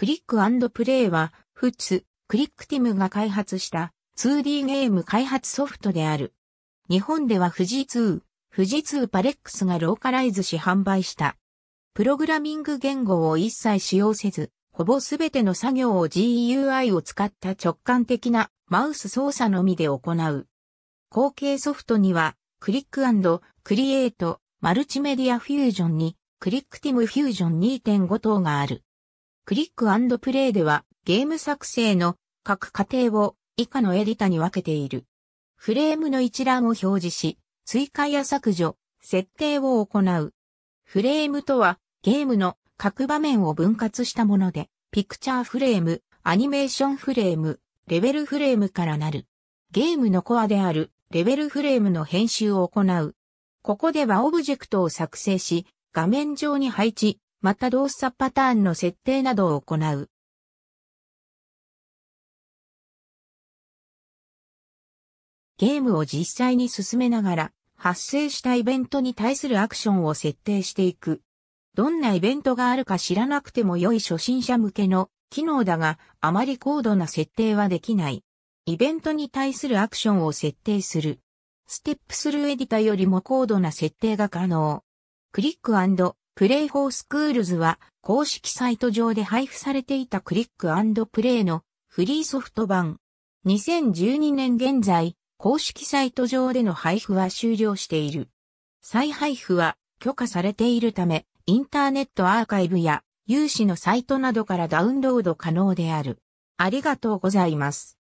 クリックプレイは、ッツ、クリックティムが開発した 2D ゲーム開発ソフトである。日本では富士通、富士通パレックスがローカライズし販売した。プログラミング言語を一切使用せず、ほぼすべての作業を GUI を使った直感的なマウス操作のみで行う。後継ソフトには、クリッククリエイト、マルチメディアフュージョンに、クリックティムフュージョン2.5等がある。クリックプレイではゲーム作成の各過程を以下のエディタに分けている。フレームの一覧を表示し、追加や削除、設定を行う。フレームとはゲームの各場面を分割したもので、ピクチャーフレーム、アニメーションフレーム、レベルフレームからなる。ゲームのコアであるレベルフレームの編集を行う。ここではオブジェクトを作成し、画面上に配置、また動作パターンの設定などを行う。ゲームを実際に進めながら、発生したイベントに対するアクションを設定していく。どんなイベントがあるか知らなくても良い初心者向けの機能だが、あまり高度な設定はできない。イベントに対するアクションを設定する。ステップスルーエディタよりも高度な設定が可能。クリックプレイフォースクールズは公式サイト上で配布されていたクリックプレイのフリーソフト版。2012年現在、公式サイト上での配布は終了している。再配布は許可されているため、インターネットアーカイブや有志のサイトなどからダウンロード可能である。ありがとうございます。